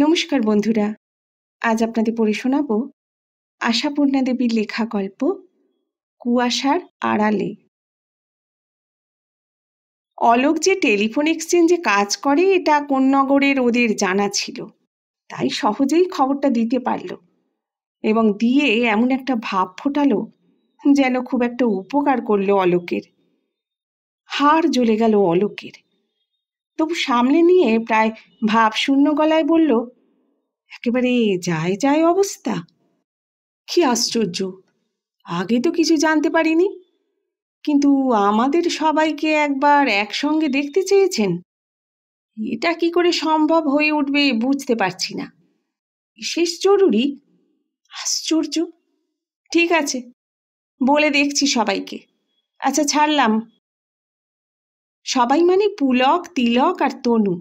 নমস্কার বন্ধুরা আজ আপনাদের পড়ে শোনাব আশাপূর্ণা দেবীর লেখা গল্প কুয়াশার আড়ালে অলোক যে টেলিফোন এক্সচেঞ্জে কাজ করে এটা কোন নগরের ওদের জানা ছিল তাই সহজেই খবরটা দিতে পারল এবং দিয়ে এমন একটা ভাব ফোটালো যেন খুব একটা উপকার করলো অলোকের হাড় জ্বলে গেল অলোকের তবু সামলে নিয়ে প্রায় ভাব শূন্য গলায় বলল একেবারে যায় যায় অবস্থা কি আশ্চর্য আগে তো কিছু জানতে পারিনি কিন্তু আমাদের সবাইকে একবার একসঙ্গে দেখতে চেয়েছেন এটা কি করে সম্ভব হয়ে উঠবে বুঝতে পারছি না বিশেষ জরুরি আশ্চর্য ঠিক আছে বলে দেখছি সবাইকে আচ্ছা ছাড়লাম সবাই মানে পুলক তিলক আর তনু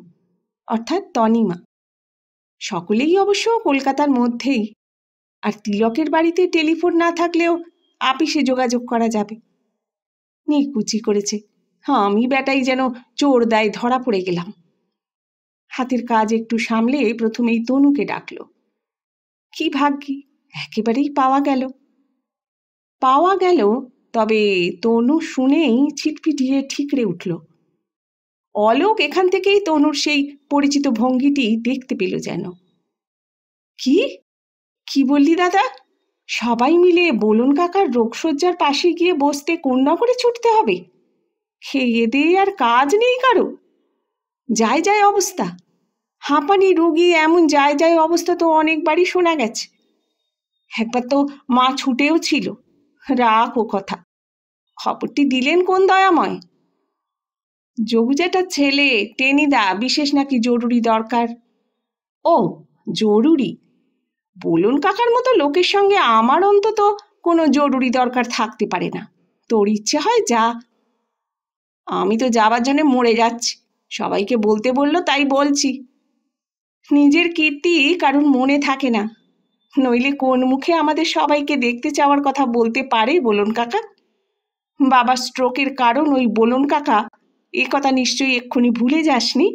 অর্থাৎ তনিমা সকলেই অবশ্য কলকাতার মধ্যেই আর তিলকের বাড়িতে টেলিফোন না থাকলেও আপিসে যোগাযোগ করা যাবে কুচি করেছে হ্যাঁ আমি বেটাই যেন চোর দায় ধরা পড়ে গেলাম হাতের কাজ একটু সামলে প্রথমেই তনুকে ডাকল কি ভাগ্যি একেবারেই পাওয়া গেল পাওয়া গেল তবে তনু শুনেই ছিটপিটিয়ে ঠিকরে উঠল অলোক এখান থেকেই তনুর সেই পরিচিত ভঙ্গিটি দেখতে পেল যেন কি কি বললি দাদা সবাই মিলে বলুন কাকার রোগসজ্জার পাশে গিয়ে বসতে কন্যা করে ছুটতে হবে খেয়ে দিয়ে আর কাজ নেই কারো যায় যায় অবস্থা হাঁপানি রুগী এমন যায় যায় অবস্থা তো অনেকবারই শোনা গেছে একবার তো মা ছুটেও ছিল রাখ ও কথা খবরটি দিলেন কোন দয়াময় জবুজাটা ছেলে টেনিদা বিশেষ নাকি জরুরি দরকার ও জরুরি বলুন কাকার মতো লোকের সঙ্গে আমার অন্তত কোনো জরুরি দরকার থাকতে পারে না তোর ইচ্ছে হয় যা আমি তো যাবার জন্য মরে যাচ্ছি সবাইকে বলতে বলল তাই বলছি নিজের কীর্তি কারণ মনে থাকে না নইলে কোন মুখে আমাদের সবাইকে দেখতে চাওয়ার কথা বলতে পারে বলুন কাকা বাবা স্ট্রোকের কারণ ওই বলুন কাকা এ কথা নিশ্চয়ই এক্ষুনি ভুলে যাসনি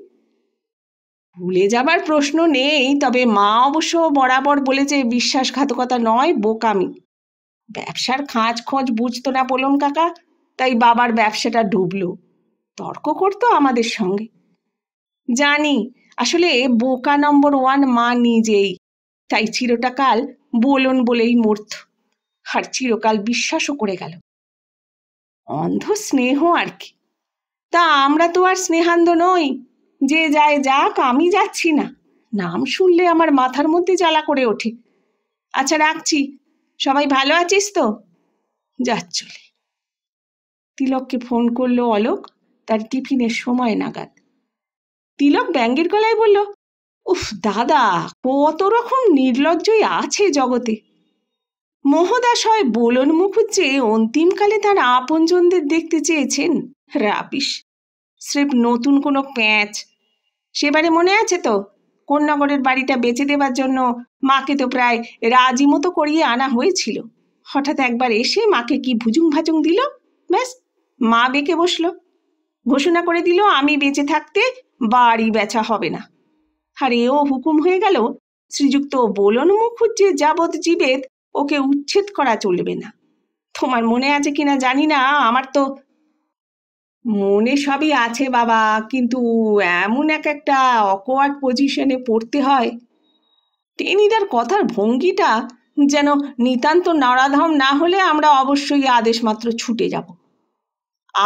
ভুলে যাবার প্রশ্ন নেই তবে মা অবশ্য বরাবর বলেছে বিশ্বাসঘাতকতা নয় বোকামি ব্যবসার খাঁজ খোঁজ বুঝতো না বলুন কাকা তাই বাবার ব্যবসাটা ডুবল তর্ক করতো আমাদের সঙ্গে জানি আসলে বোকা নম্বর ওয়ান মা নিজেই তাই চিরটাকাল বলুন বলেই মরত আর চিরকাল বিশ্বাসও করে গেল অন্ধ স্নেহ আর কি তা আমরা তো আর স্নেহান্ধ নই যে যায় যাক আমি যাচ্ছি না নাম শুনলে আমার মাথার মধ্যে জ্বালা করে ওঠে আচ্ছা রাখছি সবাই ভালো আছিস তো যাচ্ছলে তিলককে ফোন করলো অলোক তার টিফিনের সময় নাগাদ তিলক ব্যাঙ্গের গলায় বলল উফ দাদা কত রকম নির্লজ্জই আছে জগতে মহোদাশয় বোলন মুখুজ্জে অন্তিমকালে তার আপনজনদের দেখতে চেয়েছেন রাবিস স্রেফ নতুন কোনো প্যাঁচ সেবারে মনে আছে তো কন্যাগরের বাড়িটা বেঁচে দেবার জন্য মাকে তো প্রায় রাজি মতো করিয়ে আনা হয়েছিল হঠাৎ একবার এসে মাকে কি ভুজুং ভাজুং দিল ব্যাস মা বেঁকে বসলো ঘোষণা করে দিল আমি বেঁচে থাকতে বাড়ি বেচা হবে না আর এও হুকুম হয়ে গেল শ্রীযুক্ত বোলন মুখুজ্জে যাবৎ জীবেত ওকে উচ্ছেদ করা চলবে না তোমার মনে আছে কিনা জানি না আমার তো মনে সবই আছে বাবা কিন্তু এমন এক একটা অকওয়ার্ড পজিশনে পড়তে হয় টেনিদার কথার ভঙ্গিটা যেন নিতান্ত নড়াধম না হলে আমরা অবশ্যই আদেশ মাত্র ছুটে যাব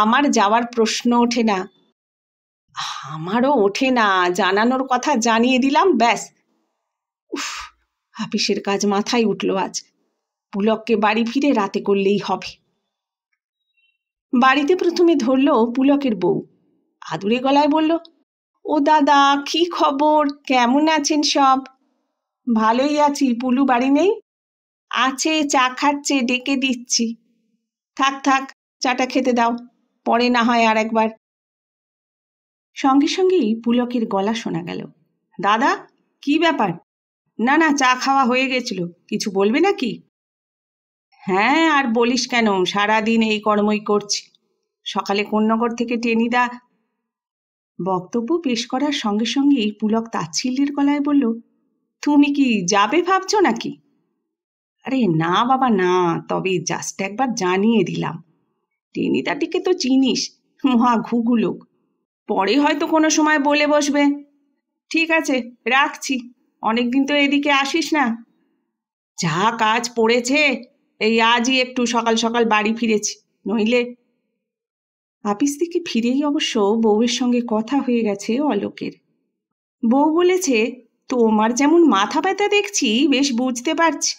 আমার যাওয়ার প্রশ্ন ওঠে না আমারও ওঠে না জানানোর কথা জানিয়ে দিলাম ব্যাস উফ আপিসের কাজ মাথায় উঠল আজ পুলককে বাড়ি ফিরে রাতে করলেই হবে বাড়িতে প্রথমে ধরল পুলকের বউ আদুরে গলায় বলল ও দাদা কি খবর কেমন আছেন সব ভালোই আছি পুলু বাড়ি নেই আছে চা খাচ্ছে ডেকে দিচ্ছি থাক থাক চাটা খেতে দাও পরে না হয় আর একবার সঙ্গে সঙ্গেই পুলকের গলা শোনা গেল দাদা কি ব্যাপার না না চা খাওয়া হয়ে গেছিল কিছু বলবে নাকি হ্যাঁ আর বলিস কেন সারাদিন এই কর্মই করছি সকালে কন্যাগর থেকে টেনিদা বক্তব্য পেশ করার সঙ্গে সঙ্গেই পুলক তাচ্ছিল্যের গলায় বলল তুমি কি যাবে ভাবছো নাকি আরে না বাবা না তবে জাস্ট একবার জানিয়ে দিলাম টেনিদাটিকে তো চিনিস মহা ঘুঘু লোক পরে হয়তো কোনো সময় বলে বসবে ঠিক আছে রাখছি অনেকদিন তো এদিকে আসিস না যা কাজ পড়েছে এই আজই একটু সকাল সকাল বাড়ি ফিরেছি নইলে আপিস থেকে ফিরেই অবশ্য বউয়ের সঙ্গে কথা হয়ে গেছে অলোকের বউ বলেছে তোমার যেমন মাথা ব্যথা দেখছি বেশ বুঝতে পারছি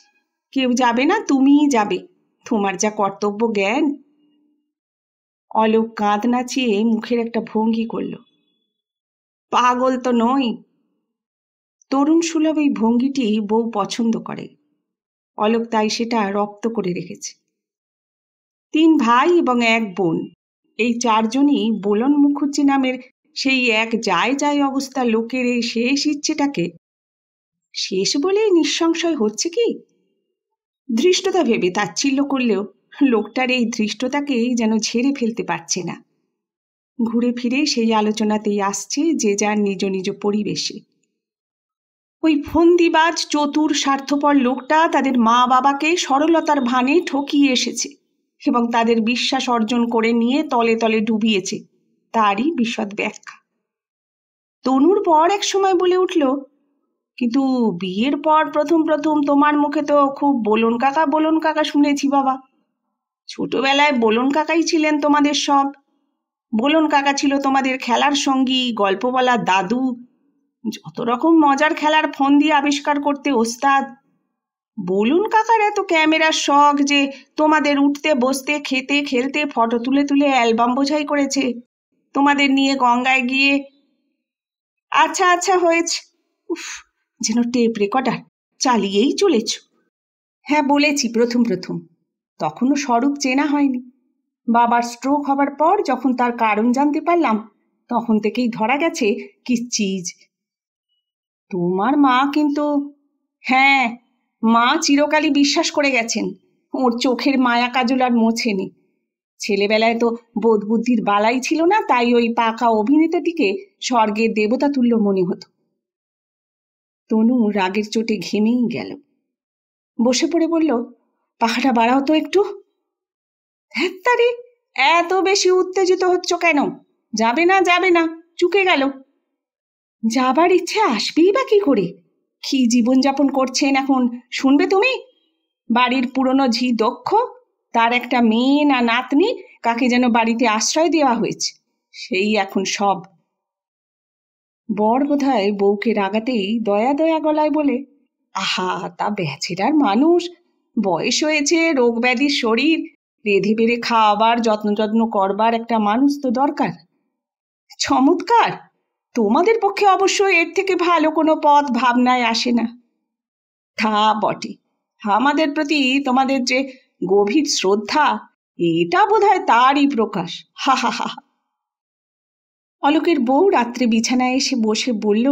কেউ যাবে না তুমিই যাবে তোমার যা কর্তব্য জ্ঞান অলোক কাঁধ নাচিয়ে মুখের একটা ভঙ্গি করল পাগল তো নই তরুণ সুলভ এই ভঙ্গিটি বউ পছন্দ করে অলোক তাই সেটা রপ্ত করে রেখেছে তিন ভাই এবং এক বোন এই চারজনই বোলন মুখুজ্জি নামের সেই এক যায় যায় অবস্থা লোকের এই শেষ ইচ্ছেটাকে শেষ বলেই নিঃসংশয় হচ্ছে কি ধৃষ্টতা ভেবে তাচ্ছিল্য করলেও লোকটার এই ধৃষ্টতাকেই যেন ঝেড়ে ফেলতে পারছে না ঘুরে ফিরে সেই আলোচনাতেই আসছে যে যার নিজ নিজ পরিবেশে ওই ফন্দিবাজ চতুর স্বার্থপর লোকটা তাদের মা বাবাকে সরলতার ভানে ঠকিয়ে এসেছে এবং তাদের বিশ্বাস অর্জন করে নিয়ে তলে তলে ডুবিয়েছে তারই বিশদ ব্যাখ্যা তনুর পর এক সময় বলে উঠল কিন্তু বিয়ের পর প্রথম প্রথম তোমার মুখে তো খুব বলুন কাকা বলুন কাকা শুনেছি বাবা ছোটবেলায় বলুন কাকাই ছিলেন তোমাদের সব বলুন কাকা ছিল তোমাদের খেলার সঙ্গী গল্প বলা দাদু যত রকম মজার খেলার ফোন দিয়ে আবিষ্কার করতে ওস্তাদ বলুন কাকার এত ক্যামেরার শখ যে তোমাদের উঠতে বসতে খেতে খেলতে ফটো তুলে তুলে অ্যালবাম বোঝাই করেছে তোমাদের নিয়ে গঙ্গায় গিয়ে আচ্ছা আচ্ছা হয়েছে উফ যেন টেপ রেকর্ডার চালিয়েই চলেছ হ্যাঁ বলেছি প্রথম প্রথম তখনও স্বরূপ চেনা হয়নি বাবার স্ট্রোক হবার পর যখন তার কারণ জানতে পারলাম তখন থেকেই ধরা গেছে কি চিজ তোমার মা কিন্তু হ্যাঁ মা চিরকালই বিশ্বাস করে গেছেন ওর চোখের মায়া কাজল আর মোছেনি ছেলেবেলায় তো বোধ বুদ্ধির বালাই ছিল না তাই ওই পাকা অভিনেতাটিকে স্বর্গের দেবতা তুল্য মনে হতো তনু রাগের চোটে ঘেমেই গেল বসে পড়ে বলল পাখাটা বাড়াও তো একটু হ্যাঁ এত বেশি উত্তেজিত হচ্ছ কেন যাবে না যাবে না চুকে গেল যাবার ইচ্ছে আসবেই বা কি করে কি জীবনযাপন করছেন এখন শুনবে তুমি বাড়ির পুরনো ঝি দক্ষ তার একটা মেয়ে না নাতনি কাকে যেন বাড়িতে আশ্রয় দেওয়া হয়েছে সেই এখন সব বর বোধহয় বউকে রাগাতেই দয়া দয়া গলায় বলে আহা তা বেচেরার মানুষ বয়স হয়েছে রোগ ব্যাধির শরীর রেধে বেড়ে খাওয়াবার যত্ন যত্ন করবার একটা মানুষ তো দরকার চমৎকার তোমাদের পক্ষে অবশ্যই এর থেকে ভালো কোনো পথ ভাবনায় আসে না তা বটে আমাদের প্রতি তোমাদের যে গভীর শ্রদ্ধা এটা বোধহয় তারই প্রকাশ হা হা হা অলোকের বউ রাত্রে বিছানায় এসে বসে বলল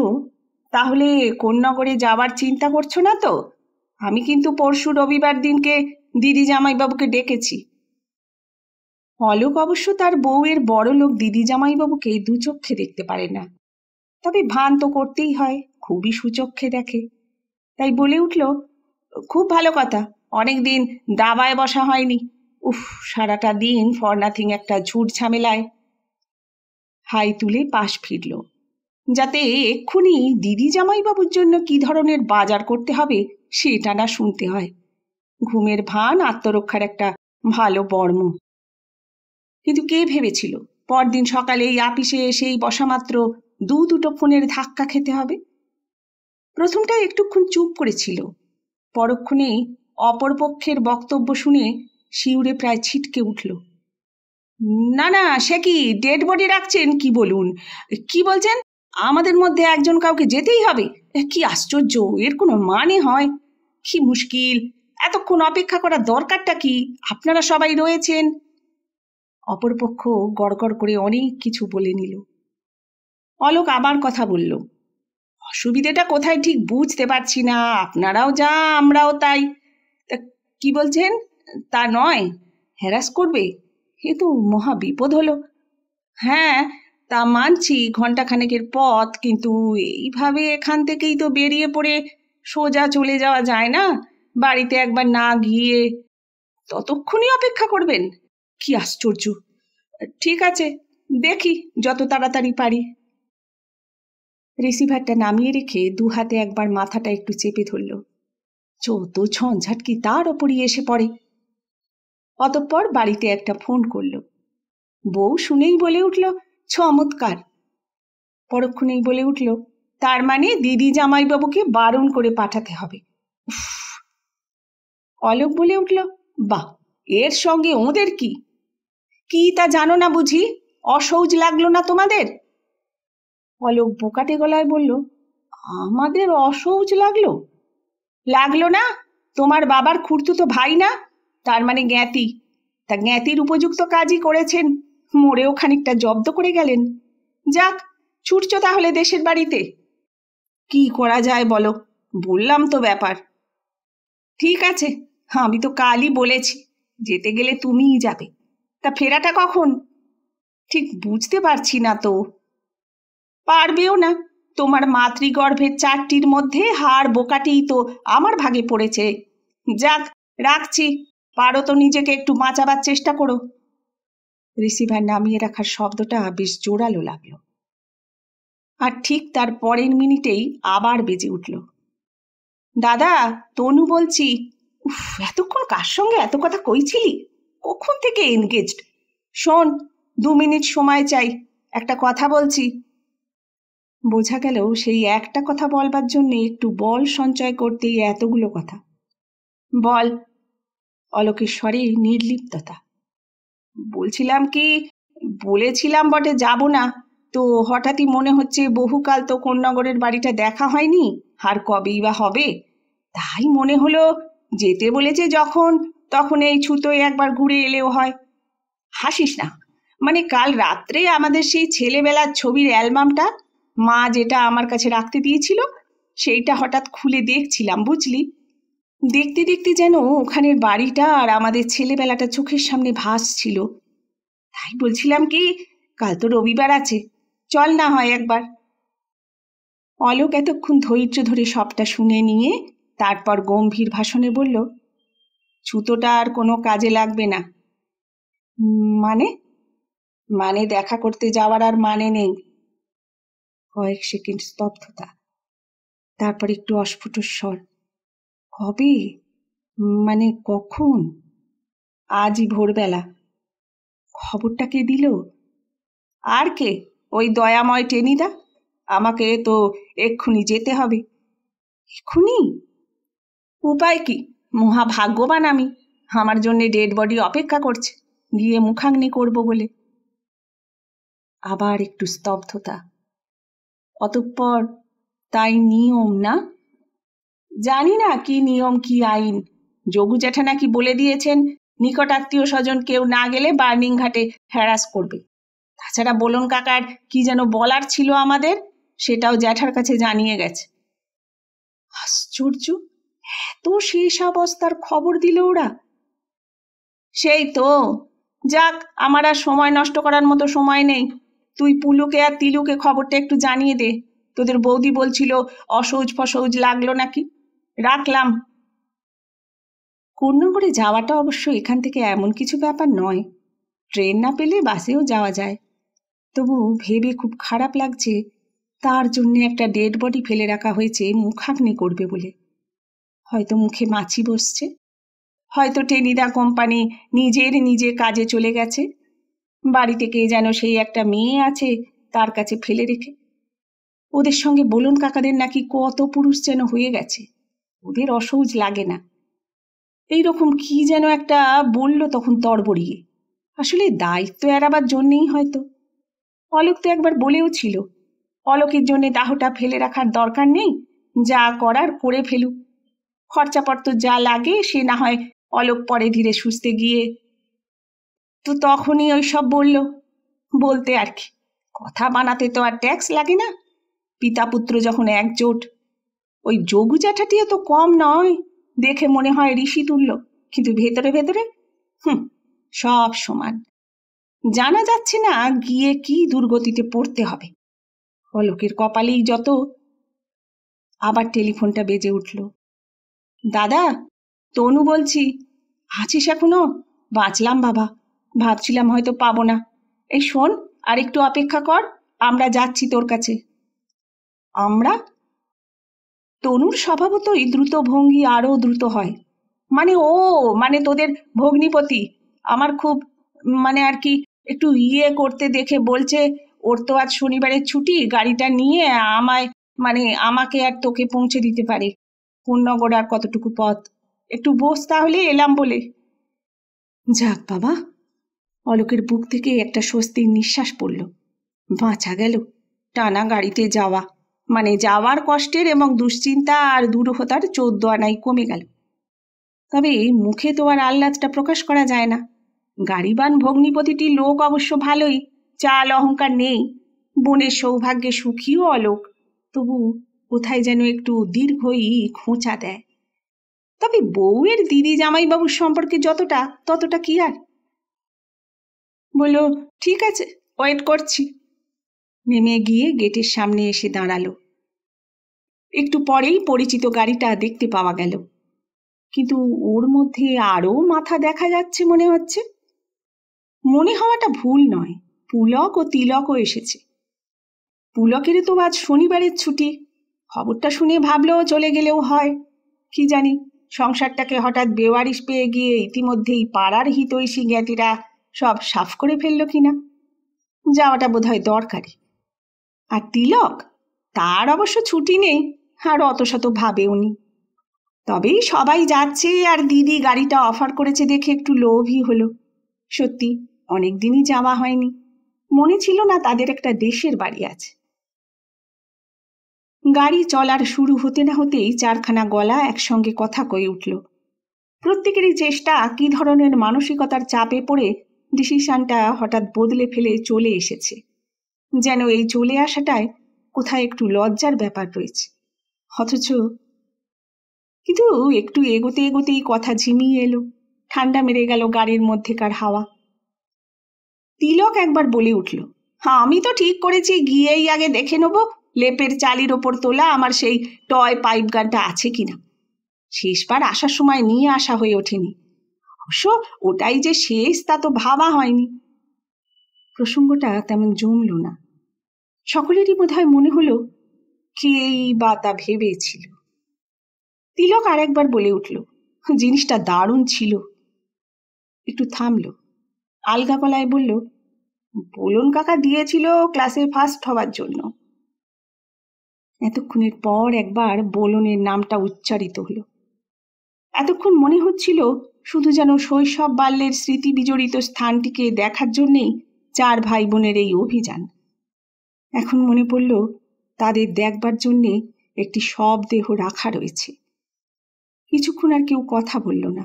তাহলে কোন নগরে যাবার চিন্তা করছো না তো আমি কিন্তু পরশু রবিবার দিনকে দিদি জামাইবাবুকে ডেকেছি অলোক অবশ্য তার বউয়ের বড় লোক দিদি জামাইবাবুকে দু চক্ষে দেখতে পারে না তবে ভান তো করতেই হয় খুবই সুচক্ষে দেখে তাই বলে উঠল খুব ভালো কথা অনেক দিন দাবায় বসা হয়নি উফ সারাটা দিন ফর নাথিং একটা ঝুট ঝামেলায় হাই তুলে পাশ ফিরল যাতে এক্ষুনি দিদি জামাইবাবুর জন্য কি ধরনের বাজার করতে হবে সেটা না শুনতে হয় ঘুমের ভান আত্মরক্ষার একটা ভালো বর্ম কিন্তু কে ভেবেছিল পরদিন সকালে এই আপিসে এসেই বসামাত্র দু দুটো ফোনের ধাক্কা খেতে হবে প্রথমটা একটুক্ষণ চুপ করেছিল পরক্ষণে অপরপক্ষের বক্তব্য শুনে শিউরে প্রায় ছিটকে উঠল না না সে কি ডেড বডি রাখছেন কি বলুন কি বলছেন আমাদের মধ্যে একজন কাউকে যেতেই হবে কি আশ্চর্য এর কোনো মানে হয় কি মুশকিল এতক্ষণ অপেক্ষা করার দরকারটা কি আপনারা সবাই রয়েছেন অপরপক্ষ গড়গড় করে অনেক কিছু বলে নিল অলোক আবার কথা বলল অসুবিধেটা কোথায় ঠিক বুঝতে পারছি না আপনারাও যা আমরাও তাই কি বলছেন তা নয় হ্যারাস করবে এ তো মহা বিপদ হলো হ্যাঁ তা মানছি ঘন্টাখানেকের পথ কিন্তু এইভাবে এখান থেকেই তো বেরিয়ে পড়ে সোজা চলে যাওয়া যায় না বাড়িতে একবার না গিয়ে ততক্ষণই অপেক্ষা করবেন কি আশ্চর্য ঠিক আছে দেখি যত তাড়াতাড়ি পারি রিসিভারটা নামিয়ে রেখে দু হাতে একবার মাথাটা একটু চেপে ধরল যত ঝঞ্ঝাট কি তার ওপরই এসে পড়ে অতঃপর বাড়িতে একটা ফোন করল বউ শুনেই বলে উঠল চমৎকার পরক্ষণেই বলে উঠল তার মানে দিদি জামাইবাবুকে বারণ করে পাঠাতে হবে অলোক বলে উঠল বাহ এর সঙ্গে ওদের কি কি তা জানো না বুঝি অসৌজ লাগলো না তোমাদের অলোক বোকাটে গলায় বলল আমাদের অসৌচ লাগলো লাগলো না তোমার বাবার তো ভাই না তার মানে জ্ঞাতি তা জ্ঞাতির উপযুক্ত কাজই করেছেন মোড়েও খানিকটা জব্দ করে গেলেন যাক ছুটছ তাহলে দেশের বাড়িতে কি করা যায় বলো বললাম তো ব্যাপার ঠিক আছে আমি তো কালই বলেছি যেতে গেলে তুমিই যাবে তা ফেরাটা কখন ঠিক বুঝতে পারছি না তো পারবেও না তোমার মাতৃগর্ভের চারটির মধ্যে হার বোকাটিই তো আমার ভাগে পড়েছে যাক রাখছি পারো তো নিজেকে একটু বাঁচাবার চেষ্টা করো রিসিভার নামিয়ে রাখার শব্দটা বেশ জোরালো লাগলো আর ঠিক তার পরের মিনিটেই আবার বেজে উঠল দাদা তনু বলছি উফ এতক্ষণ কার সঙ্গে এত কথা কইছিলি কখন থেকে এনগেজড শোন দু মিনিট সময় চাই একটা কথা বলছি বোঝা গেল সেই একটা কথা বলবার জন্য একটু বল সঞ্চয় করতেই এতগুলো কথা বল অলোকের স্বরে নির্লিপ্ততা বলছিলাম কি বলেছিলাম বটে যাব না তো হঠাৎই মনে হচ্ছে বহুকাল তো কোন্নগরের বাড়িটা দেখা হয়নি আর কবেই বা হবে তাই মনে হলো যেতে বলেছে যখন তখন এই ছুতোয় একবার ঘুরে এলেও হয় হাসিস না মানে কাল রাত্রে আমাদের সেই ছেলেবেলার ছবির অ্যালবামটা মা যেটা আমার কাছে রাখতে দিয়েছিল সেইটা হঠাৎ খুলে দেখছিলাম বুঝলি দেখতে দেখতে যেন ওখানের বাড়িটা আর আমাদের ছেলেবেলাটা চোখের সামনে ভাসছিল তাই বলছিলাম কি কাল তো রবিবার আছে চল না হয় একবার অলোক এতক্ষণ ধৈর্য ধরে সবটা শুনে নিয়ে তারপর গম্ভীর ভাষণে বলল ছুতোটা আর কোনো কাজে লাগবে না মানে মানে দেখা করতে যাওয়ার আর মানে নেই কয়েক সেকেন্ড স্তব্ধতা তারপর একটু অস্ফুট স্বর কবে মানে কখন আজই ভোরবেলা খবরটা কে দিল আর কে ওই দয়াময় টেনিদা আমাকে তো এক্ষুনি যেতে হবে এক্ষুনি উপায় কি মহা ভাগ্যবান আমি আমার জন্যে ডেড বডি অপেক্ষা করছে গিয়ে মুখাগ্নি করব বলে আবার একটু স্তব্ধতা অতঃপর তাই নিয়ম না জানি না কি নিয়ম কি আইন যোগু জ্যাঠা নাকি বলে দিয়েছেন নিকট আত্মীয় স্বজন কেউ না গেলে বার্নিং ঘাটে হ্যারাস করবে তাছাড়া বলুন কাকার কি যেন বলার ছিল আমাদের সেটাও জ্যাঠার কাছে জানিয়ে গেছে আশ্চর্য এত শেষ অবস্থার খবর দিল ওরা সেই তো যাক আমার আর সময় নষ্ট করার মতো সময় নেই তুই পুলুকে আর তিলুকে খবরটা একটু জানিয়ে দে তোদের বৌদি বলছিল অসৌজ ফসৌজ লাগলো নাকি রাখলাম করে যাওয়াটা অবশ্য এখান থেকে এমন কিছু ব্যাপার নয় ট্রেন না পেলে বাসেও যাওয়া যায় তবু ভেবে খুব খারাপ লাগছে তার জন্য একটা ডেড বডি ফেলে রাখা হয়েছে মুখাগ্নি করবে বলে হয়তো মুখে মাছি বসছে হয়তো টেনিদা কোম্পানি নিজের নিজে কাজে চলে গেছে বাড়িতে কে যেন সেই একটা মেয়ে আছে তার কাছে ফেলে রেখে ওদের সঙ্গে বলুন কাকাদের নাকি কত পুরুষ যেন হয়ে গেছে ওদের অসৌজ লাগে না এই রকম কি যেন একটা বলল তখন তরবড়িয়ে আসলে দায়িত্ব এড়াবার জন্যেই হয়তো অলোক তো একবার বলেও ছিল অলোকের জন্য দাহটা ফেলে রাখার দরকার নেই যা করার করে ফেলুক খরচাপত্র যা লাগে সে না হয় অলোক পরে ধীরে সুস্থে গিয়ে তো তখনই ওই সব বলল বলতে আর কি কথা বানাতে তো আর ট্যাক্স লাগে না পিতা পুত্র যখন একজোট ওই যোগু জ্যাঠাটিও তো কম নয় দেখে মনে হয় ঋষি তুলল কিন্তু ভেতরে ভেতরে হুম সব সমান জানা যাচ্ছে না গিয়ে কি দুর্গতিতে পড়তে হবে অলোকের কপালেই যত আবার টেলিফোনটা বেজে উঠল দাদা তনু বলছি আছিস এখনো বাঁচলাম বাবা ভাবছিলাম হয়তো পাবো না এই শোন আর একটু অপেক্ষা কর আমরা যাচ্ছি তোর কাছে আমরা তনুর স্বভাবতই দ্রুত ভঙ্গি আরও দ্রুত হয় মানে ও মানে তোদের ভগ্নিপতি আমার খুব মানে আর কি একটু ইয়ে করতে দেখে বলছে ওর তো আজ শনিবারের ছুটি গাড়িটা নিয়ে আমায় মানে আমাকে আর তোকে পৌঁছে দিতে পারে পূর্ণগড় আর কতটুকু পথ একটু বস তাহলে এলাম বলে যাক বাবা অলোকের বুক থেকে একটা স্বস্তির নিঃশ্বাস পড়ল বাঁচা গেল টানা গাড়িতে যাওয়া মানে যাওয়ার কষ্টের এবং দুশ্চিন্তা আর দুরূহতার চোদ্দ আনাই কমে গেল তবে মুখে তো আর আহ্লাদটা প্রকাশ করা যায় না গাড়িবান ভগ্নিপতিটি লোক অবশ্য ভালোই চাল অহংকার নেই বনের সৌভাগ্যে সুখীও অলোক তবু কোথায় যেন একটু দীর্ঘই খোঁচা দেয় তবে বউয়ের দিদি জামাইবাবুর সম্পর্কে যতটা ততটা কি আর বলল ঠিক আছে ওয়েট করছি নেমে গিয়ে গেটের সামনে এসে দাঁড়ালো একটু পরেই পরিচিত গাড়িটা দেখতে পাওয়া গেল কিন্তু ওর মধ্যে আরও মাথা দেখা যাচ্ছে মনে হচ্ছে মনে হওয়াটা ভুল নয় পুলক ও তিলকও এসেছে পুলকেরও তো আজ শনিবারের ছুটি খবরটা শুনে ভাবলেও চলে গেলেও হয় কি জানি সংসারটাকে হঠাৎ বেওয়ারিশ পেয়ে গিয়ে ইতিমধ্যেই পাড়ার হিতৈষী জ্ঞাতিরা সব সাফ করে ফেলল কিনা যাওয়াটা বোধহয় দরকারি আর তিলক তার অবশ্য ছুটি নেই আর অত শত ভাবে উনি তবেই সবাই যাচ্ছে আর দিদি গাড়িটা অফার করেছে দেখে একটু লোভই হলো সত্যি অনেকদিনই যাওয়া হয়নি মনে ছিল না তাদের একটা দেশের বাড়ি আছে গাড়ি চলার শুরু হতে না হতেই চারখানা গলা একসঙ্গে কথা কয়ে উঠল প্রত্যেকেরই চেষ্টা কি ধরনের মানসিকতার চাপে পড়ে ডিসিশনটা হঠাৎ বদলে ফেলে চলে এসেছে যেন এই চলে আসাটায় কোথায় একটু লজ্জার ব্যাপার রয়েছে অথচ কিন্তু একটু এগোতে এগোতেই কথা ঝিমিয়ে এলো ঠান্ডা মেরে গেল গাড়ির মধ্যেকার হাওয়া তিলক একবার বলে উঠল হ্যাঁ আমি তো ঠিক করেছি গিয়েই আগে দেখে নেব লেপের চালির ওপর তোলা আমার সেই টয় পাইপ গানটা আছে কিনা শেষবার আসার সময় নিয়ে আসা হয়ে ওঠেনি অবশ্য ওটাই যে শেষ তা তো ভাবা হয়নি প্রসঙ্গটা তেমন জমল না সকলেরই বোধহয় মনে হলো কেই বা তা ভেবেছিল তিলক আর একবার বলে উঠল জিনিসটা দারুণ ছিল একটু থামল আলগা গলায় বলল বলুন কাকা দিয়েছিল ক্লাসে ফার্স্ট হওয়ার জন্য এতক্ষণের পর একবার বোলনের নামটা উচ্চারিত হলো এতক্ষণ মনে হচ্ছিল শুধু যেন শৈশব বাল্যের স্মৃতি বিজড়িত স্থানটিকে দেখার জন্যেই চার ভাই বোনের এই অভিযান এখন মনে পড়ল তাদের দেখবার জন্যে একটি সব দেহ রাখা রয়েছে কিছুক্ষণ আর কেউ কথা বলল না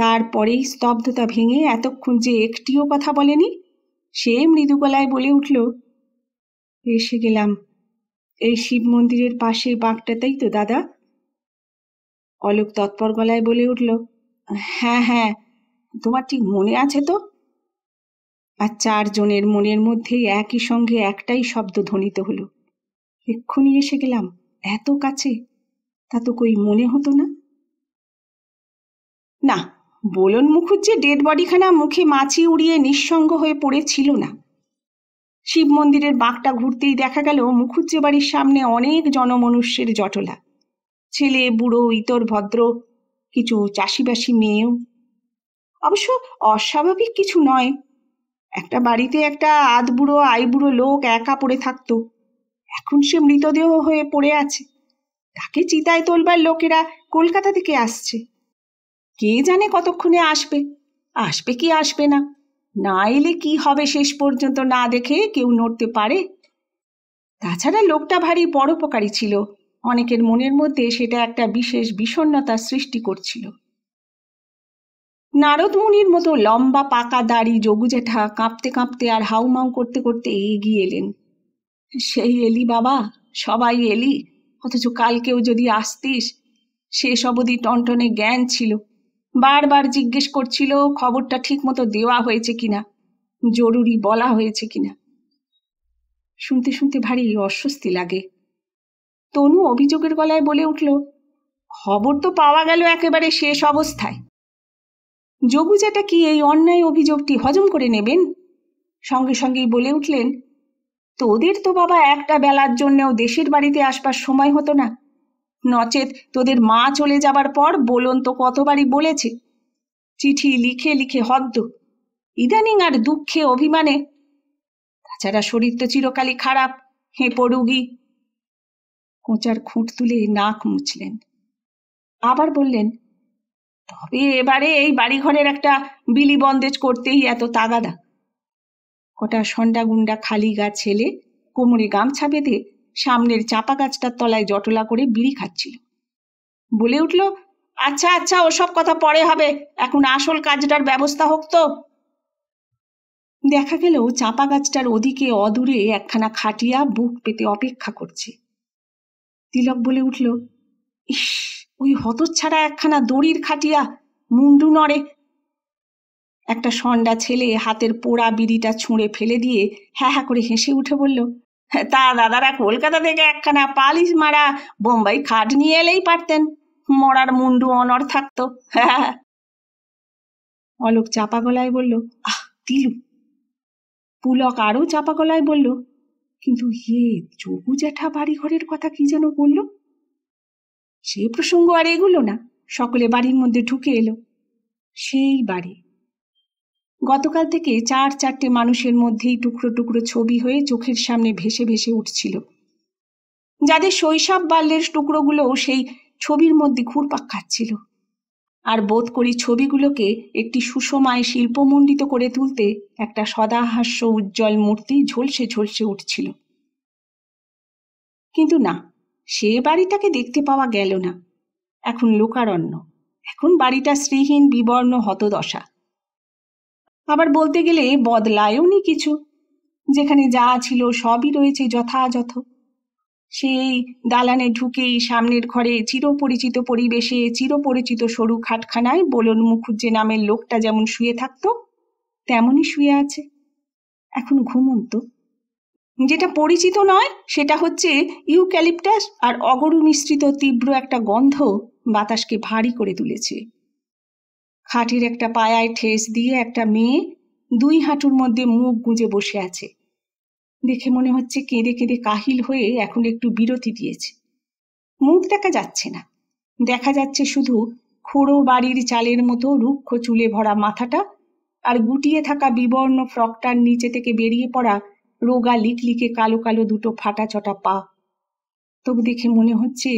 তারপরেই স্তব্ধতা ভেঙে এতক্ষণ যে একটিও কথা বলেনি সে মৃদু গলায় বলে উঠল এসে গেলাম এই শিব মন্দিরের পাশে বাঁকটাতেই তো দাদা অলোক তৎপর গলায় বলে উঠল হ্যাঁ হ্যাঁ তোমার ঠিক মনে আছে তো আর চারজনের মনের মধ্যেই একই সঙ্গে একটাই শব্দ ধ্বনিত হলো এক্ষুনি এসে গেলাম এত কাছে তা তো কই মনে হতো না না বলন মুখুজ্জে ডেড বডিখানা মুখে মাছি উড়িয়ে নিঃসঙ্গ হয়ে পড়েছিল না শিব মন্দিরের বাঁকটা ঘুরতেই দেখা গেল মুখুজ্জে বাড়ির সামনে অনেক জনমনুষ্যের জটলা ছেলে বুড়ো ইতর ভদ্র কিছু চাষিবাসি মেয়েও অবশ্য অস্বাভাবিক কিছু নয় একটা বাড়িতে একটা আধবুড়ো আইবুড়ো লোক একা পড়ে থাকতো এখন সে মৃতদেহ হয়ে পড়ে আছে তাকে চিতায় তোলবার লোকেরা কলকাতা থেকে আসছে কে জানে কতক্ষণে আসবে আসবে কি আসবে না না এলে কি হবে শেষ পর্যন্ত না দেখে কেউ নড়তে পারে তাছাড়া লোকটা ভারী পরোপকারী ছিল অনেকের মনের মধ্যে সেটা একটা বিশেষ বিষণ্নতা সৃষ্টি করছিল মুনির মতো লম্বা পাকা দাড়ি জগু জ্যাঠা কাঁপতে কাঁপতে আর হাউমাউ করতে করতে এগিয়ে এলেন সেই এলি বাবা সবাই এলি অথচ কালকেও যদি আসতিস সে অবধি টনটনে জ্ঞান ছিল বারবার জিজ্ঞেস করছিল খবরটা ঠিক মতো দেওয়া হয়েছে কিনা জরুরি বলা হয়েছে কিনা শুনতে শুনতে ভারী অস্বস্তি লাগে তনু অভিযোগের গলায় বলে উঠল খবর তো পাওয়া গেল একেবারে শেষ অবস্থায় জগুজাটা কি এই অন্যায় অভিযোগটি হজম করে নেবেন সঙ্গে সঙ্গেই বলে উঠলেন তোদের তো বাবা একটা বেলার জন্যও দেশের বাড়িতে আসবার সময় হতো না নচেত তোদের মা চলে যাবার পর বলন তো কতবারই বলেছে চিঠি লিখে লিখে হদ্দ ইদানিং আর দুঃখে অভিমানে তাছাড়া শরীর তো চিরকালই খারাপ হেঁপো রুগী কোঁচার খুঁট তুলে নাক মুছলেন আবার বললেন তবে এবারে এই বাড়িঘরের একটা বিলি বন্দেজ করতেই এত তাগাদা কটা সন্ডা গুন্ডা খালি গা ছেলে কোমরে গামছা বেঁধে সামনের চাপা গাছটার তলায় জটলা করে বিড়ি খাচ্ছিল বলে উঠল আচ্ছা আচ্ছা ওসব কথা পরে হবে এখন আসল কাজটার ব্যবস্থা হোক তো দেখা গেল চাপা গাছটার ওদিকে অদূরে একখানা খাটিয়া বুক পেতে অপেক্ষা করছে তিলক বলে উঠল ইস ওই হতচ্ছাড়া একখানা দড়ির খাটিয়া মুন্ডু নড়ে একটা সন্ডা ছেলে হাতের পোড়া বিড়িটা ছুঁড়ে ফেলে দিয়ে হ্যাঁ হ্যাঁ করে হেসে উঠে বলল তা দাদারা কলকাতা থেকে একখানা পালিশ মারা বোম্বাই খাট নিয়ে এলেই পারতেন মরার মুন্ডু অনর থাকতো হ্যাঁ, হ্যাঁ। অলোক চাপা গলায় বলল আহ তিলু পুলক আরও চাপা গলায় বলল কিন্তু ইয়ে যোগু জ্যাঠা বাড়ি ঘরের কথা কি যেন বলল সে প্রসঙ্গ আর এগুলো না সকলে বাড়ির মধ্যে ঢুকে এলো সেই বাড়ি গতকাল থেকে চার চারটে মানুষের মধ্যেই টুকরো টুকরো ছবি হয়ে চোখের সামনে ভেসে ভেসে উঠছিল যাদের শৈশব বাল্যের টুকরোগুলো সেই ছবির মধ্যে ঘুরপাক খাচ্ছিল আর বোধ করি ছবিগুলোকে একটি সুষমায় শিল্পমণ্ডিত করে তুলতে একটা সদাহাস্য উজ্জ্বল মূর্তি ঝলসে ঝলসে উঠছিল কিন্তু না সে বাড়িটাকে দেখতে পাওয়া গেল না এখন লোকারণ্য এখন বাড়িটা শ্রীহীন বিবর্ণ হতদশা আবার বলতে গেলে বদলায়ওনি কিছু যেখানে যা ছিল সবই রয়েছে যথাযথ সেই দালানে ঢুকেই সামনের ঘরে চিরপরিচিত পরিবেশে চিরপরিচিত সরু খাটখানায় বলন মুখুজ্জে নামের লোকটা যেমন শুয়ে থাকতো তেমনই শুয়ে আছে এখন ঘুমন্ত যেটা পরিচিত নয় সেটা হচ্ছে ইউক্যালিপটাস আর অগরু মিশ্রিত তীব্র একটা গন্ধ বাতাসকে ভারী করে তুলেছে খাটির একটা পায়ায় ঠেস দিয়ে একটা মেয়ে দুই হাঁটুর মধ্যে মুখ গুঁজে বসে আছে দেখে মনে হচ্ছে কেঁদে কেঁদে কাহিল হয়ে এখন একটু বিরতি দিয়েছে মুখ দেখা যাচ্ছে না দেখা যাচ্ছে শুধু খোড়ো বাড়ির চালের মতো রুক্ষ চুলে ভরা মাথাটা আর গুটিয়ে থাকা বিবর্ণ ফ্রকটার নিচে থেকে বেরিয়ে পড়া রোগা লিকলিকে কালো কালো দুটো ফাটা চটা পা তবু দেখে মনে হচ্ছে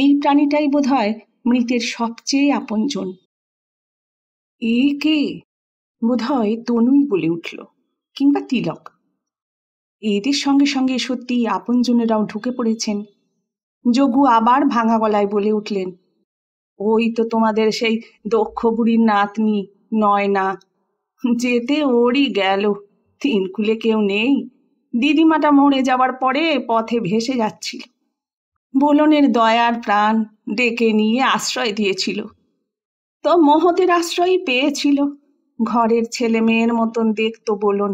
এই প্রাণীটাই বোধ হয় মৃতের সবচেয়ে আপনজন এ কে বোধ হয় তনুই বলে উঠল কিংবা তিলক এদের সঙ্গে সঙ্গে সত্যি আপনজনেরাও ঢুকে পড়েছেন যোগু আবার ভাঙা গলায় বলে উঠলেন ওই তো তোমাদের সেই দক্ষ বুড়ির নাতনি নয় না যেতে ওরই গেল তিনকুলে কেউ নেই দিদিমাটা মরে যাওয়ার পরে পথে ভেসে যাচ্ছিল বোলনের দয়ার প্রাণ ডেকে নিয়ে আশ্রয় দিয়েছিল তো মহতের আশ্রয় পেয়েছিল ঘরের ছেলে মেয়ের মতন দেখতো বলুন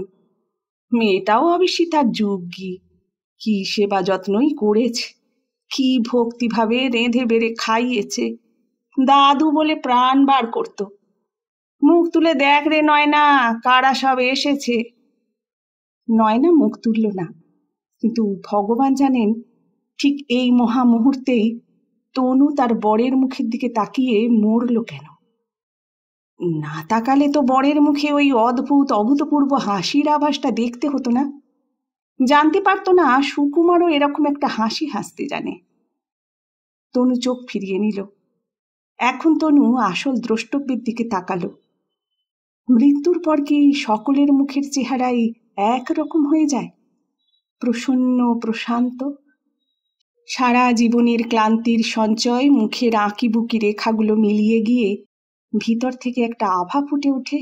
মেয়েটাও তার যুগী কি সেবা যত্নই করেছে কি ভক্তিভাবে রেঁধে বেড়ে খাইয়েছে দাদু বলে প্রাণ বার করত মুখ তুলে দেখ রে নয়না কারা সব এসেছে নয়না মুখ তুলল না কিন্তু ভগবান জানেন ঠিক এই মহা মুহূর্তেই তনু তার বরের মুখের দিকে তাকিয়ে মরল কেন না তাকালে তো বরের মুখে ওই অদ্ভুত অভূতপূর্ব হাসির আভাসটা দেখতে হতো না জানতে পারতো না সুকুমারও এরকম একটা হাসি হাসতে জানে তনু চোখ ফিরিয়ে নিল এখন তনু আসল দ্রষ্টব্যের দিকে তাকালো মৃত্যুর পর কি সকলের মুখের চেহারাই একরকম হয়ে যায় প্রসন্ন প্রশান্ত সারা জীবনের ক্লান্তির সঞ্চয় মুখের আঁকিবুকি রেখাগুলো মিলিয়ে গিয়ে ভিতর থেকে একটা আভা ফুটে ওঠে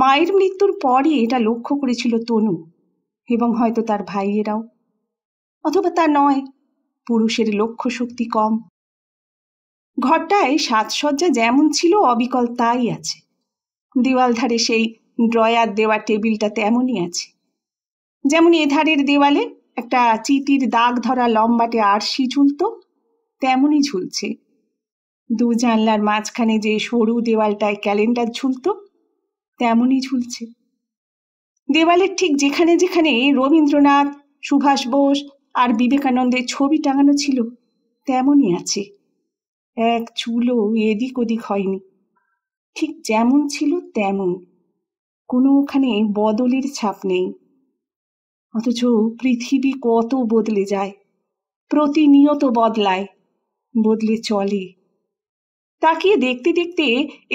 মায়ের মৃত্যুর পরই এটা লক্ষ্য করেছিল তনু এবং হয়তো তার ভাইয়েরাও অথবা তা নয় পুরুষের লক্ষ্য শক্তি কম ঘরটায় সাজসজ্জা যেমন ছিল অবিকল তাই আছে দেওয়াল ধারে সেই ড্রয়ার দেওয়া টেবিলটা তেমনই আছে যেমন এধারের দেওয়ালে একটা চিতির দাগ ধরা লম্বাটে আরশি ঝুলত তেমনই ঝুলছে দু জানলার মাঝখানে যে সরু দেওয়ালটায় ক্যালেন্ডার ঝুলত তেমনই ঝুলছে দেওয়ালের ঠিক যেখানে যেখানে রবীন্দ্রনাথ সুভাষ বোস আর বিবেকানন্দের ছবি টাঙানো ছিল তেমনই আছে এক চুলও এদিক ওদিক হয়নি ঠিক যেমন ছিল তেমন কোনো ওখানে বদলের ছাপ নেই অথচ পৃথিবী কত বদলে যায় প্রতিনিয়ত বদলায় বদলে চলে তাকিয়ে দেখতে দেখতে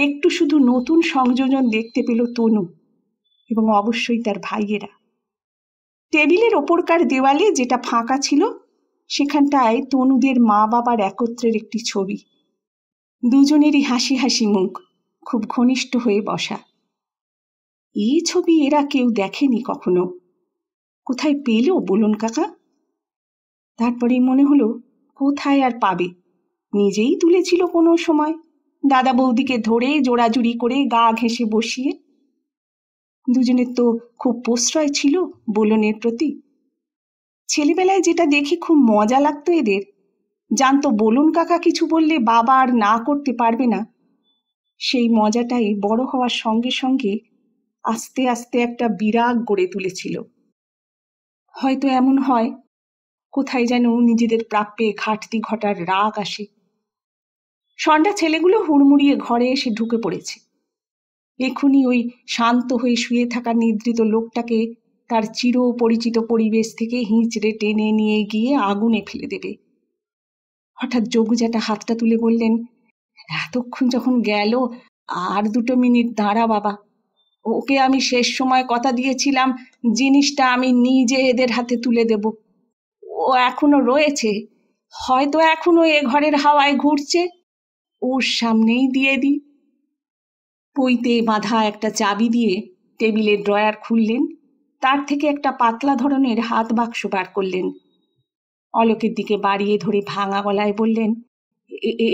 একটু শুধু নতুন সংযোজন দেখতে পেল তনু এবং অবশ্যই তার ভাইয়েরা টেবিলের ওপরকার দেওয়ালে যেটা ফাঁকা ছিল সেখানটায় তনুদের মা বাবার একত্রের একটি ছবি দুজনেরই হাসি হাসি মুখ খুব ঘনিষ্ঠ হয়ে বসা এই ছবি এরা কেউ দেখেনি কখনো কোথায় পেল বলুন কাকা তারপরে মনে হলো কোথায় আর পাবে নিজেই তুলেছিল কোনো সময় দাদা বৌদিকে ধরে জোড়াজুড়ি করে গা ঘেঁষে বসিয়ে দুজনের তো খুব প্রশ্রয় ছিল বোলনের প্রতি ছেলেবেলায় যেটা দেখে খুব মজা লাগতো এদের জানতো বলুন কাকা কিছু বললে বাবা আর না করতে পারবে না সেই মজাটাই বড় হওয়ার সঙ্গে সঙ্গে আস্তে আস্তে একটা বিরাগ গড়ে তুলেছিল হয়তো এমন হয় কোথায় যেন নিজেদের প্রাপ্যে ঘাটতি ঘটার রাগ আসে সন্ডা ছেলেগুলো হুড়মুড়িয়ে ঘরে এসে ঢুকে পড়েছে এখনই ওই শান্ত হয়ে শুয়ে থাকা নিদ্রিত লোকটাকে তার চির পরিচিত পরিবেশ থেকে হিঁচড়ে টেনে নিয়ে গিয়ে আগুনে ফেলে দেবে হঠাৎ জগুজাটা হাতটা তুলে বললেন এতক্ষণ যখন গেল আর দুটো মিনিট দাঁড়া বাবা ওকে আমি শেষ সময় কথা দিয়েছিলাম জিনিসটা আমি নিজে এদের হাতে তুলে দেব ও এখনো রয়েছে হয়তো এখনো এ ঘরের হাওয়ায় ঘুরছে ওর সামনেই দিয়ে দিই পইতে বাঁধা একটা চাবি দিয়ে টেবিলের ড্রয়ার খুললেন তার থেকে একটা পাতলা ধরনের হাত বাক্স বার করলেন অলোকের দিকে বাড়িয়ে ধরে ভাঙা গলায় বললেন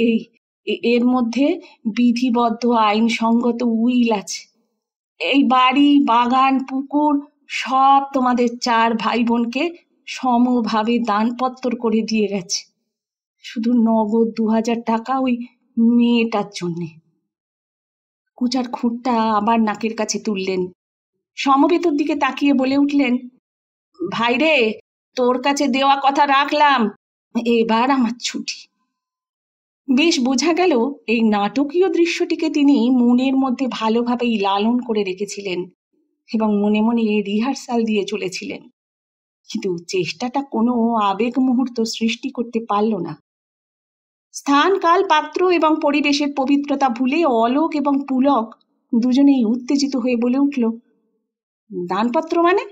এই এর মধ্যে বিধিবদ্ধ আইন সঙ্গত উইল আছে এই বাড়ি বাগান পুকুর সব তোমাদের চার ভাই বোনকে সমভাবে দানপত্তর করে দিয়ে গেছে শুধু নগদ দু হাজার টাকা ওই মেয়েটার জন্যে কুচার খুঁটটা আবার নাকের কাছে তুললেন সমবেতর দিকে তাকিয়ে বলে উঠলেন ভাইরে তোর কাছে দেওয়া কথা রাখলাম এবার আমার ছুটি বেশ বোঝা গেল এই নাটকীয় দৃশ্যটিকে তিনি মনের মধ্যে ভালোভাবেই লালন করে রেখেছিলেন এবং মনে মনে রিহার্সাল দিয়ে চলেছিলেন কিন্তু চেষ্টাটা কোনো আবেগ মুহূর্ত সৃষ্টি করতে পারল না স্থান কাল পাত্র এবং পরিবেশের পবিত্রতা ভুলে অলোক এবং পুলক দুজনেই উত্তেজিত হয়ে বলে উঠল দানপত্র মানে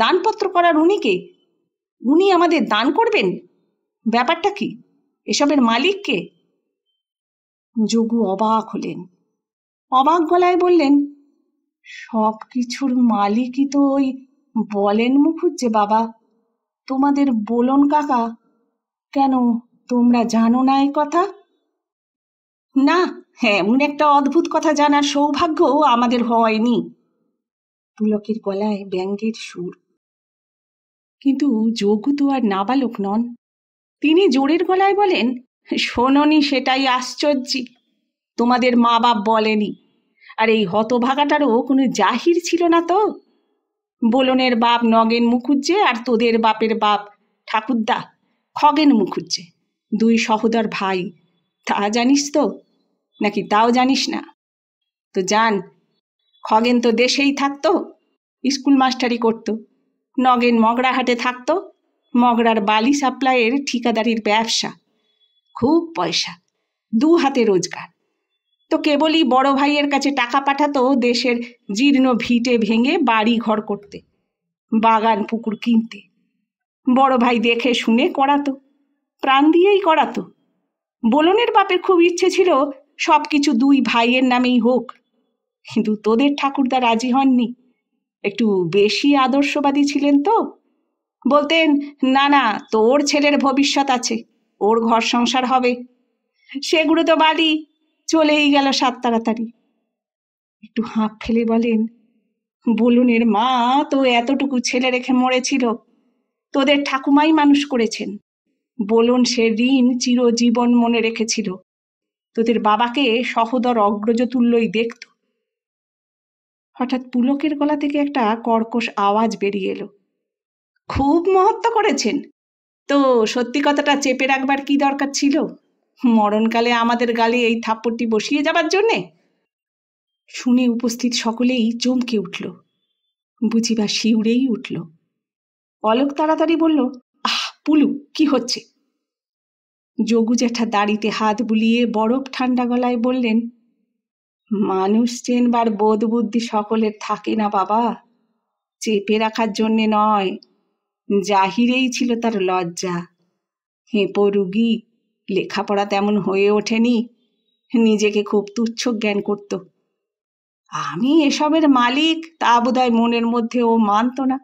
দানপত্র করার উনিকে উনি আমাদের দান করবেন ব্যাপারটা কি এসবের মালিক কে যোগু অবাক হলেন অবাক গলায় বললেন সব কিছুর মালিকই তো ওই বলেন মুখুজ্জে বাবা তোমাদের বলন কাকা কেন তোমরা জানো না এ কথা না এমন একটা অদ্ভুত কথা জানার সৌভাগ্য আমাদের হয়নি পুলকের গলায় ব্যঙ্গের সুর কিন্তু যোগু তো আর নাবালক নন তিনি জোরের গলায় বলেন শোননি সেটাই আশ্চর্যি তোমাদের মা বাপ বলেনি আর এই হতভাগাটারও কোনো জাহির ছিল না তো বলনের বাপ নগেন মুখুজ্জে আর তোদের বাপের বাপ ঠাকুরদা খগেন মুখুজ্জে দুই সহোদর ভাই তা জানিস তো নাকি তাও জানিস না তো জান খগেন তো দেশেই থাকতো স্কুল মাস্টারি করত নগেন মগরাহাটে থাকত মগরার বালি সাপ্লাইয়ের ঠিকাদারির ব্যবসা খুব পয়সা দু হাতে রোজগার তো কেবলই বড় ভাইয়ের কাছে টাকা পাঠাতো দেশের জীর্ণ ভিটে ভেঙে বাড়ি ঘর করতে বাগান পুকুর কিনতে বড় ভাই দেখে শুনে করাতো প্রাণ দিয়েই করাতো বলনের বাপের খুব ইচ্ছে ছিল সব কিছু দুই ভাইয়ের নামেই হোক কিন্তু তোদের ঠাকুরদা রাজি হননি একটু বেশি আদর্শবাদী ছিলেন তো বলতেন না না তোর ছেলের ভবিষ্যৎ আছে ওর ঘর সংসার হবে সেগুলো তো বালি চলেই গেল সাত তাড়াতাড়ি একটু হাঁপ ফেলে বলেন বলুনের মা তো এতটুকু ছেলে রেখে মরেছিল তোদের ঠাকুমাই মানুষ করেছেন বলুন সে ঋণ চিরজীবন মনে রেখেছিল তোদের বাবাকে সহদর অগ্রজতুল্যই দেখত হঠাৎ পুলকের গলা থেকে একটা কর্কশ আওয়াজ বেরিয়ে এলো খুব মহত্ব করেছেন তো সত্যি কথাটা চেপে রাখবার কি দরকার ছিল মরণকালে আমাদের গালে এই থাপ্পড়টি বসিয়ে যাবার জন্যে শুনে উপস্থিত সকলেই চমকে উঠল বুঝিবা শিউরেই উঠল অলোক তাড়াতাড়ি বলল পুলু কি হচ্ছে যোগু জ্যাঠা দাড়িতে হাত বুলিয়ে বরফ ঠান্ডা গলায় বললেন মানুষ চেনবার বোধ বুদ্ধি সকলের থাকে না বাবা চেপে রাখার জন্যে নয় জাহিরেই ছিল তার লজ্জা হেঁপো রুগী লেখাপড়া তেমন হয়ে ওঠেনি নিজেকে খুব তুচ্ছ জ্ঞান করত আমি এসবের মালিক তা বোধহয় মনের মধ্যে ও মানত না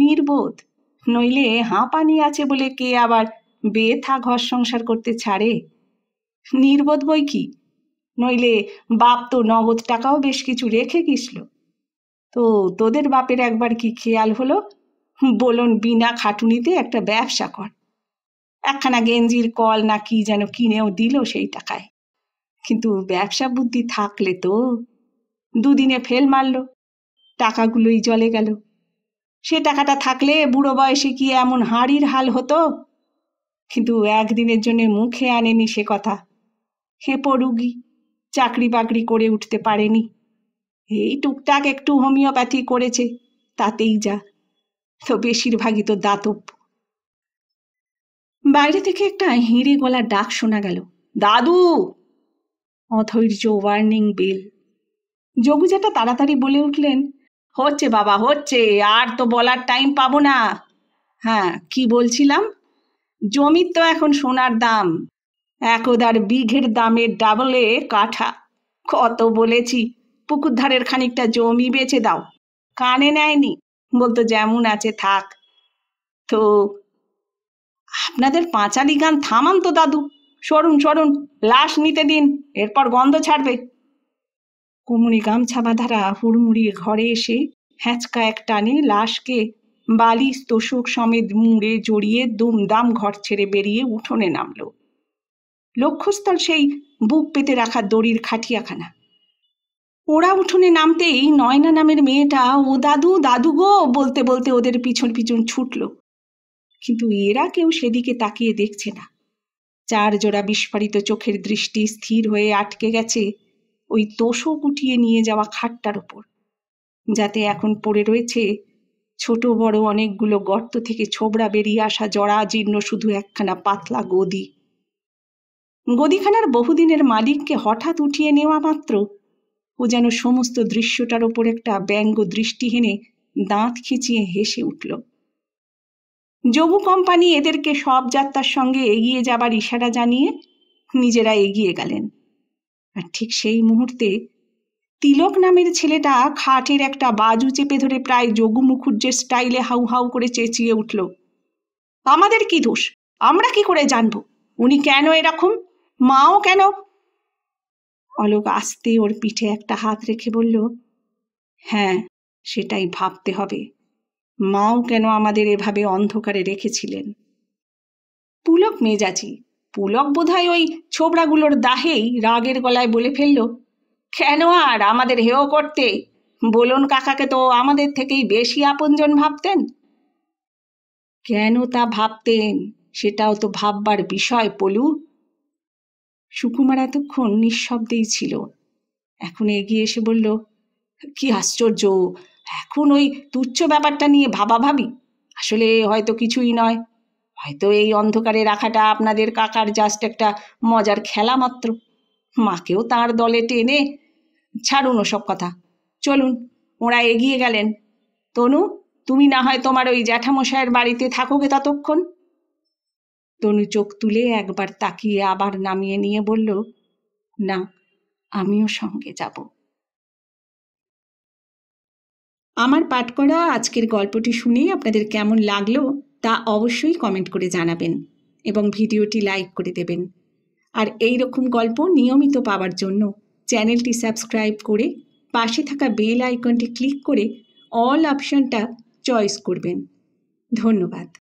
নির্বোধ নইলে হাঁপানি আছে বলে কে আবার বেথা ঘর সংসার করতে ছাড়ে নির্বোধ বই কি নইলে বাপ তো নগদ টাকাও বেশ কিছু রেখে গিয়েছিল তো তোদের বাপের একবার কি খেয়াল হলো বলুন বিনা খাটুনিতে একটা ব্যবসা কর একখানা গেঞ্জির কল না কি যেন কিনেও দিল সেই টাকায় কিন্তু ব্যবসা বুদ্ধি থাকলে তো দুদিনে ফেল মারল টাকাগুলোই জলে গেল সে টাকাটা থাকলে বুড়ো বয়সে কি এমন হাড়ির হাল হতো কিন্তু একদিনের জন্য মুখে আনেনি সে কথা হে পড়ুগি চাকরি বাকরি করে উঠতে পারেনি এই টুকটাক একটু হোমিওপ্যাথি করেছে তাতেই যা তো বেশিরভাগই তো দাতব বাইরে থেকে একটা হিঁড়ে গলার ডাক শোনা গেল দাদু অধৈর্য ওয়ার্নিং বেল যোগুজাটা তাড়াতাড়ি বলে উঠলেন হচ্ছে বাবা হচ্ছে আর তো বলার টাইম পাবো না হ্যাঁ কি বলছিলাম জমির তো এখন সোনার দাম একদার বিঘের দামের ডাবলে কাঠা কত বলেছি পুকুর ধারের খানিকটা জমি বেচে দাও কানে নেয়নি বলতো যেমন আছে থাক তো আপনাদের পাঁচালি গান থামান তো দাদু সরুন সরুন লাশ নিতে দিন এরপর গন্ধ ছাড়বে কুমুনি গামছা বাঁধারা হুড়মুড়ি ঘরে এসে হ্যাঁচকা এক টানে লাশকে বালিশ তোষক সমেত মুড়ে জড়িয়ে দুমদাম ঘর ছেড়ে বেরিয়ে উঠোনে নামল লক্ষ্যস্থল সেই বুক পেতে রাখা দড়ির খাটিয়াখানা ওরা উঠোনে নামতেই নয়না নামের মেয়েটা ও দাদু দাদু গো বলতে বলতে ওদের পিছন পিছন ছুটল কিন্তু এরা কেউ সেদিকে তাকিয়ে দেখছে না চার জোড়া বিস্ফারিত চোখের দৃষ্টি স্থির হয়ে আটকে গেছে ওই তোষও গুটিয়ে নিয়ে যাওয়া খাটটার ওপর যাতে এখন পড়ে রয়েছে ছোট বড় অনেকগুলো গর্ত থেকে ছোবড়া বেরিয়ে আসা জড়া জীর্ণ শুধু একখানা পাতলা গদি গদিখানার বহুদিনের মালিককে হঠাৎ উঠিয়ে নেওয়া মাত্র ও যেন সমস্ত দৃশ্যটার ওপর একটা ব্যঙ্গ দৃষ্টি হেনে দাঁত খিচিয়ে হেসে উঠল জবু কোম্পানি এদেরকে সব যাত্রার সঙ্গে এগিয়ে যাবার ইশারা জানিয়ে নিজেরা এগিয়ে গেলেন আর ঠিক সেই মুহূর্তে তিলক নামের ছেলেটা খাটের একটা বাজু চেপে ধরে প্রায় যোগু মুখুজ্জের স্টাইলে হাউ হাউ করে চেঁচিয়ে উঠল আমাদের কি দোষ আমরা কি করে জানব উনি কেন এরকম মাও কেন অলোক আসতে ওর পিঠে একটা হাত রেখে বলল হ্যাঁ সেটাই ভাবতে হবে মাও কেন আমাদের এভাবে অন্ধকারে রেখেছিলেন পুলক মেজাজি পুলক বোধহয় ওই ছোবড়াগুলোর দাহেই রাগের গলায় বলে ফেলল কেন আর আমাদের হেয় করতে বলুন কাকাকে তো আমাদের থেকেই বেশি আপনজন ভাবতেন কেন তা ভাবতেন সেটাও তো ভাববার বিষয় পলু সুকুমার এতক্ষণ নিঃশব্দেই ছিল এখন এগিয়ে এসে বলল কি আশ্চর্য এখন ওই তুচ্ছ ব্যাপারটা নিয়ে ভাবা ভাবি আসলে হয়তো কিছুই নয় হয়তো এই অন্ধকারে রাখাটা আপনাদের কাকার জাস্ট একটা মজার খেলা মাত্র মাকেও তার দলে টেনে ছাড়ুন ওসব কথা চলুন ওরা এগিয়ে গেলেন তনু তুমি না হয় তোমার ওই জ্যাঠামশায়ের বাড়িতে থাকো গে ততক্ষণ তনু চোখ তুলে একবার তাকিয়ে আবার নামিয়ে নিয়ে বলল না আমিও সঙ্গে যাব আমার পাঠ করা আজকের গল্পটি শুনেই আপনাদের কেমন লাগলো তা অবশ্যই কমেন্ট করে জানাবেন এবং ভিডিওটি লাইক করে দেবেন আর এই রকম গল্প নিয়মিত পাওয়ার জন্য চ্যানেলটি সাবস্ক্রাইব করে পাশে থাকা বেল আইকনটি ক্লিক করে অল অপশনটা চয়েস করবেন ধন্যবাদ